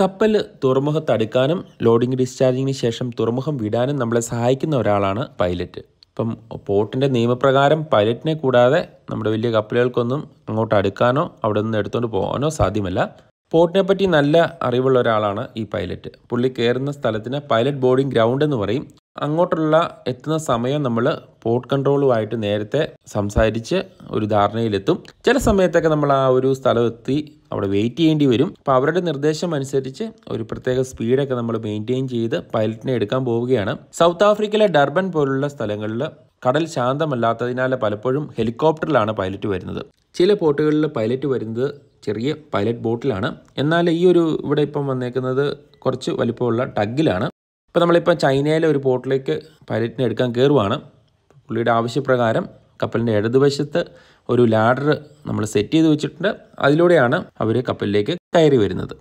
കപ്പൽ തുറമുഖത്ത് അടുക്കാനും ലോഡിംഗ് ഡിസ്ചാർജിങ്ങിന് ശേഷം തുറമുഖം വിടാനും നമ്മളെ സഹായിക്കുന്ന ഒരാളാണ് പൈലറ്റ് ഇപ്പം പോർട്ടിൻ്റെ നിയമപ്രകാരം പൈലറ്റിനെ കൂടാതെ നമ്മുടെ വലിയ കപ്പലുകൾക്കൊന്നും അങ്ങോട്ട് അടുക്കാനോ അവിടെ നിന്ന് എടുത്തുകൊണ്ട് പോകാനോ സാധ്യമല്ല പോർട്ടിനെ പറ്റി നല്ല അറിവുള്ള ഒരാളാണ് ഈ പൈലറ്റ് പുള്ളി കയറുന്ന സ്ഥലത്തിന് പൈലറ്റ് ബോർഡിംഗ് ഗ്രൗണ്ട് എന്ന് പറയും അങ്ങോട്ടുള്ള എത്തുന്ന സമയം നമ്മൾ പോർട്ട് കൺട്രോളുമായിട്ട് നേരത്തെ സംസാരിച്ച് ഒരു ധാരണയിലെത്തും ചില സമയത്തൊക്കെ നമ്മൾ ആ ഒരു സ്ഥലമെത്തി അവിടെ വെയിറ്റ് ചെയ്യേണ്ടി വരും അപ്പോൾ അവരുടെ നിർദ്ദേശം അനുസരിച്ച് ഒരു പ്രത്യേക സ്പീഡൊക്കെ നമ്മൾ മെയിൻറ്റെയിൻ ചെയ്ത് പൈലറ്റിനെ എടുക്കാൻ പോവുകയാണ് സൗത്ത് ആഫ്രിക്കയിലെ ഡർബൻ പോലുള്ള സ്ഥലങ്ങളിൽ കടൽ ശാന്തമല്ലാത്തതിനാൽ പലപ്പോഴും ഹെലികോപ്റ്ററിലാണ് പൈലറ്റ് വരുന്നത് ചില പോർട്ടുകളിൽ പൈലറ്റ് വരുന്നത് ചെറിയ പൈലറ്റ് ബോട്ടിലാണ് എന്നാൽ ഈ ഒരു ഇവിടെ ഇപ്പം വന്നേക്കുന്നത് കുറച്ച് വലിപ്പമുള്ള ടഗ്ഗിലാണ് ഇപ്പോൾ നമ്മളിപ്പോൾ ചൈനയിലെ ഒരു പോർട്ടിലേക്ക് പൈലറ്റിനെ എടുക്കാൻ കയറുവാണ് പുള്ളിയുടെ ആവശ്യപ്രകാരം കപ്പലിൻ്റെ ഇടതുവശത്ത് ഒരു ലാഡർ നമ്മൾ സെറ്റ് ചെയ്ത് വെച്ചിട്ടുണ്ട് അതിലൂടെയാണ് അവർ കപ്പലിലേക്ക് കയറി വരുന്നത്